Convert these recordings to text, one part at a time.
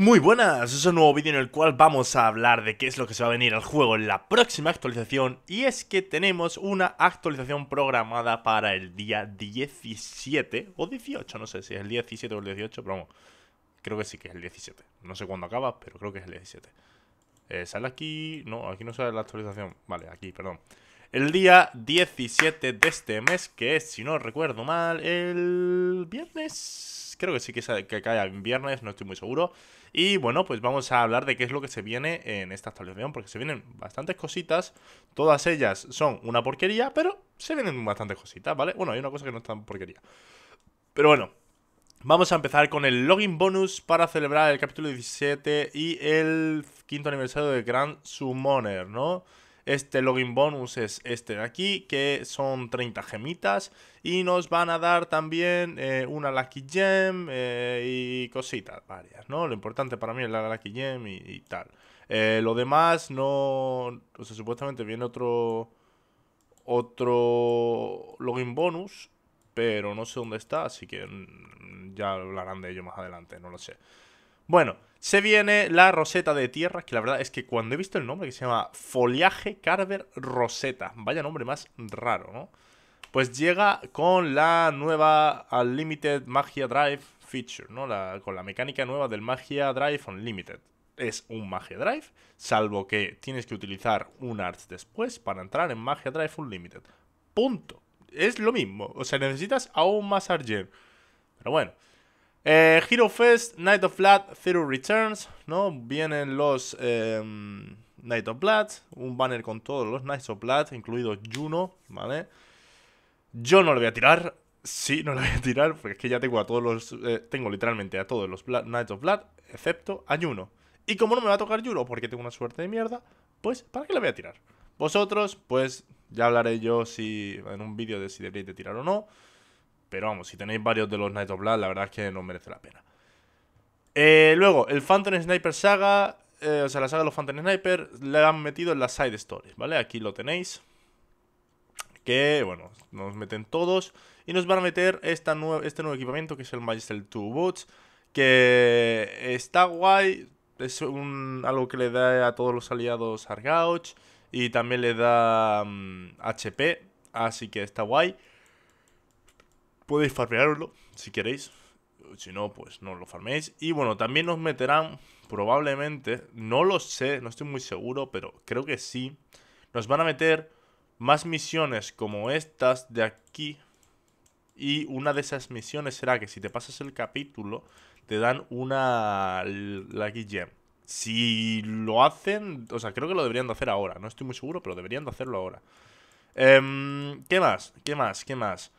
Muy buenas, es un nuevo vídeo en el cual vamos a hablar de qué es lo que se va a venir al juego en la próxima actualización y es que tenemos una actualización programada para el día 17 o 18, no sé si es el 17 o el 18, pero vamos, creo que sí que es el 17, no sé cuándo acaba, pero creo que es el 17. Eh, sale aquí, no, aquí no sale la actualización, vale, aquí, perdón el día 17 de este mes, que es, si no recuerdo mal, el viernes. Creo que sí que, que cae en viernes, no estoy muy seguro. Y bueno, pues vamos a hablar de qué es lo que se viene en esta actualización, porque se vienen bastantes cositas. Todas ellas son una porquería, pero se vienen bastantes cositas, ¿vale? Bueno, hay una cosa que no es tan porquería. Pero bueno, Vamos a empezar con el login bonus para celebrar el capítulo 17 y el quinto aniversario de Grand Summoner, ¿no? este login bonus es este de aquí, que son 30 gemitas. Y nos van a dar también eh, una Lucky Gem eh, y cositas varias, ¿no? Lo importante para mí es la Lucky Gem y, tal. Eh, lo demás no... O sea, supuestamente viene otro... Otro login bonus, pero no sé dónde está, así que mm, ya hablarán de ello más adelante, no lo sé. Bueno, se viene la Roseta de Tierra, que la verdad es que cuando he visto el nombre, que se llama Foliaje Carver Roseta, vaya nombre más raro, ¿no? Pues llega con la nueva Unlimited Magia Drive feature, ¿no? con la mecánica nueva del Magia Drive Unlimited. Es un Magia Drive, salvo que tienes que utilizar un Arts después para entrar en Magia Drive Unlimited. Punto. Es lo mismo. O sea, necesitas aún más Argent. Pero bueno. Eh, Hero Fest, Knight of Blood, Zero Returns, ¿no? Vienen los eh, Night of Blood, un banner con todos los Knights of Blood, incluido Juno, ¿vale? Yo no lo voy a tirar, sí, no lo voy a tirar, porque es que ya tengo a todos los... Eh, tengo literalmente a todos los Knights of Blood, excepto a Juno. Y como no me va a tocar Juno, porque tengo una suerte de mierda, pues ¿para qué lo voy a tirar? Vosotros, pues ya hablaré yo si en un vídeo de si deberíais de tirar o no. Pero vamos, si tenéis varios de los Knights of Blood, la verdad es que no merece la pena. Eh, luego, el Phantom Sniper Saga, eh, o sea, la saga de los Phantom Sniper, le han metido en las side stories, ¿vale? Aquí lo tenéis. Que, bueno, nos meten todos. Y nos van a meter esta este nuevo equipamiento, que es el Magister 2 Boots. Que está guay. Es un, algo que le da a todos los aliados Argouch. Y también le da mm, HP. Así que está guay podéis farmearlo si queréis. Si no, pues no lo farméis. Y bueno, también nos meterán probablemente, no lo sé, no estoy muy seguro, pero creo que sí. Nos van a meter más misiones como estas de aquí. Y una de esas misiones será que si te pasas el capítulo, te dan una Lucky Gem. Si lo hacen, o sea, creo que lo deberían de hacer ahora. No estoy muy seguro, pero deberían de hacerlo ahora. Em, ¿Qué más? ¿Qué más? ¿Qué más?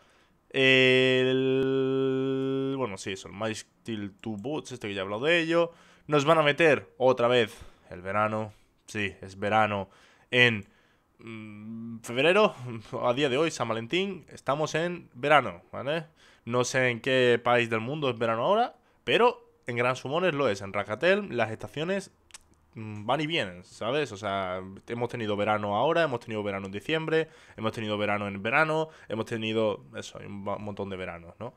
El... Bueno, sí, son el Steel 2 Boots, este que ya he hablado de ello. Nos van a meter otra vez el verano. Sí, es verano en mm, febrero, a día de hoy, San Valentín, estamos en verano, ¿vale? No sé en qué país del mundo es verano ahora, pero en Gran Sumones lo es. En Racatel las estaciones Mm, van y vienen, ¿sabes? O sea, hemos tenido verano ahora, hemos tenido verano en diciembre, hemos tenido verano en verano, hemos tenido, eso, un montón de veranos, ¿no?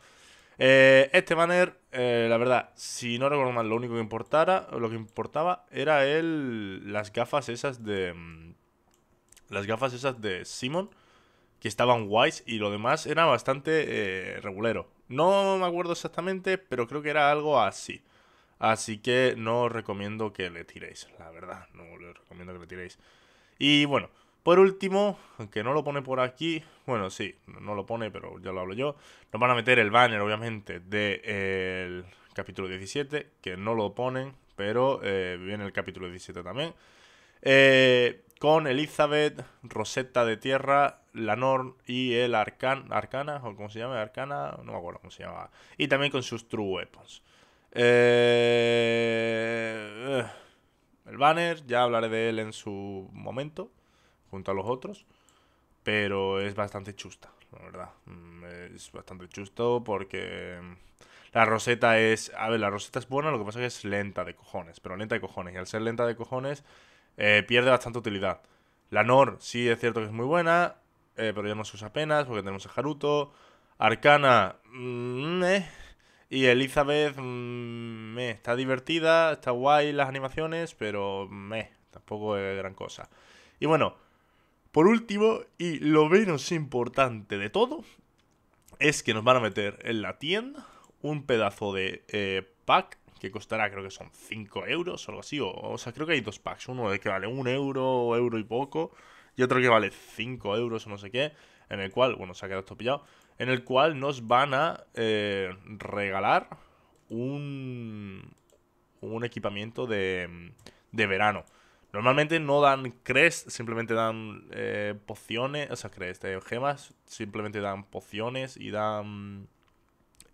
Eh, este banner, eh, la verdad, si no recuerdo mal, lo único que importara, lo que importaba era el, las gafas esas de... Mm, las gafas esas de Simon, que estaban guays, y lo demás era bastante eh, regulero. No me acuerdo exactamente, pero creo que era algo así. Así que no os recomiendo que le tiréis, la verdad, no os recomiendo que le tiréis. Y bueno, por último, aunque no lo pone por aquí, bueno, sí, no lo pone, pero ya lo hablo yo. Nos van a meter el banner, obviamente, del capítulo 17, que no lo ponen, pero eh, viene el capítulo 17 también. Eh, con Elizabeth, Rosetta de Tierra, Lanor y el Arcan, Arcana, o como se llama, Arcana, no me acuerdo cómo se llama. Y también con sus True Weapons. Eh, eh, el banner, ya hablaré de él en su momento, junto a los otros. Pero es bastante chusta, la verdad. Mm, es bastante chusto porque mm, la roseta es. A ver, la roseta es buena, lo que pasa es que es lenta de cojones. Pero lenta de cojones. Y al ser lenta de cojones, eh, pierde bastante utilidad. La Nor sí es cierto que es muy buena, pero ya no se usa apenas porque tenemos a Haruto. Arcana, mm, eh, y Elizabeth mm, eh, está divertida, está guay las animaciones, pero me mm, eh, tampoco es gran cosa. Y bueno, por último, y lo menos importante de todo, es que nos van a meter en la tienda un pedazo de eh, pack que costará creo que son 5 euros o algo así. O, o, sea, creo que hay dos packs. Uno de que vale 1 euro, euro y poco. Y otro que vale 5 euros o no sé qué. En el cual, bueno, se ha quedado esto pillado en el cual nos van a eh, regalar un, un equipamiento de, de, verano. Normalmente no dan crest, simplemente dan eh, pociones, o sea, crest, eh, gemas, simplemente dan pociones y dan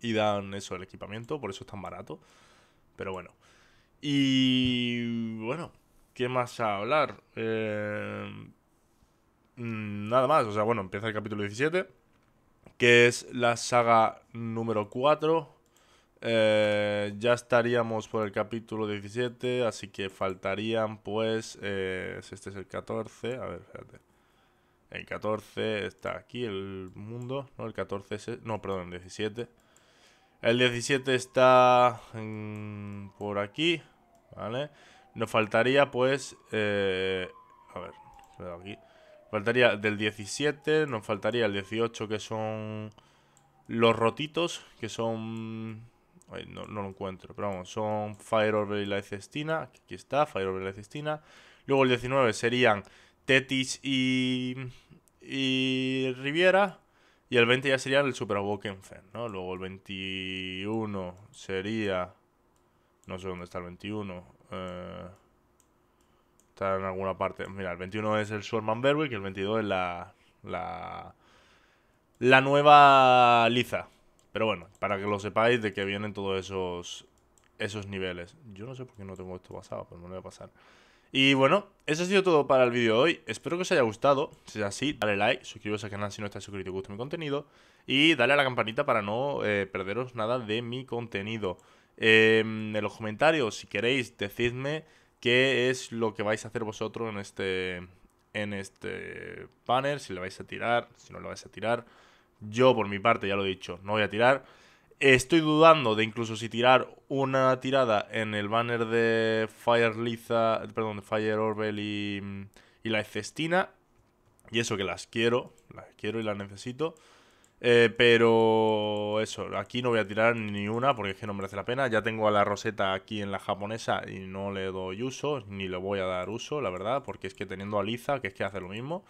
y dan eso, el equipamiento, por eso es tan barato. Pero bueno. Y bueno, ¿qué más a hablar? Mm, nada más, o sea, bueno, empieza el capítulo 17 que es la saga número 4. Eh, ya estaríamos por el capítulo 17, así que faltarían pues... Eh, este es el 14, a ver, espérate. El 14 está aquí, el mundo, ¿no? El 14 es... no, perdón, el 17. El 17 está por aquí, ¿vale? Nos faltaría pues... Eh, a ver, aquí. Faltaría del 17, nos faltaría el 18 que son los rotitos, que son... Ay, no, lo encuentro, pero vamos, son Fire Over y la Cestina, aquí está, Fire Over y la Cestina. Luego el 19 serían Tetis y, y Riviera. Y el 20 ya serían el Super Fen, ¿no? Luego el 21 sería... No sé dónde está el 21. Eh en alguna parte. Mira, el 21 es el Sherman Berwick y el 22 es la, la, la nueva Liza. Pero bueno, para que lo sepáis de que vienen todos esos, esos niveles. Yo no sé por qué no tengo esto pasado, pero me lo voy a pasar. Y bueno, eso ha sido todo para el vídeo de hoy. Espero que os haya gustado. Si es así, dale like, suscribiros al canal si no estáis suscrito y gusta mi contenido. Y dale a la campanita para no eh, perderos nada de mi contenido. Em, en los comentarios, si queréis, decidme qué es lo que vais a hacer vosotros en este, en este banner, si le vais a tirar, si no lo vais a tirar. Yo por mi parte, ya lo he dicho, no voy a tirar. Estoy dudando de incluso si tirar una tirada en el banner de Fire Liza, perdón, de Fire Orbel y, la Cestina. Y eso que las quiero, las quiero y las necesito. Eh, pero eso, aquí no voy a tirar ni una porque es que no merece la pena. Ya tengo a la roseta aquí en la japonesa y no le doy uso, ni le voy a dar uso, la verdad, porque es que teniendo a Liza, que es que hace lo mismo,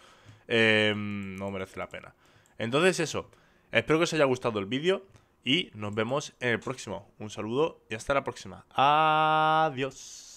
em, no merece la pena. Entonces eso, espero que os haya gustado el vídeo y nos vemos en el próximo. Un saludo y hasta la próxima. Adiós.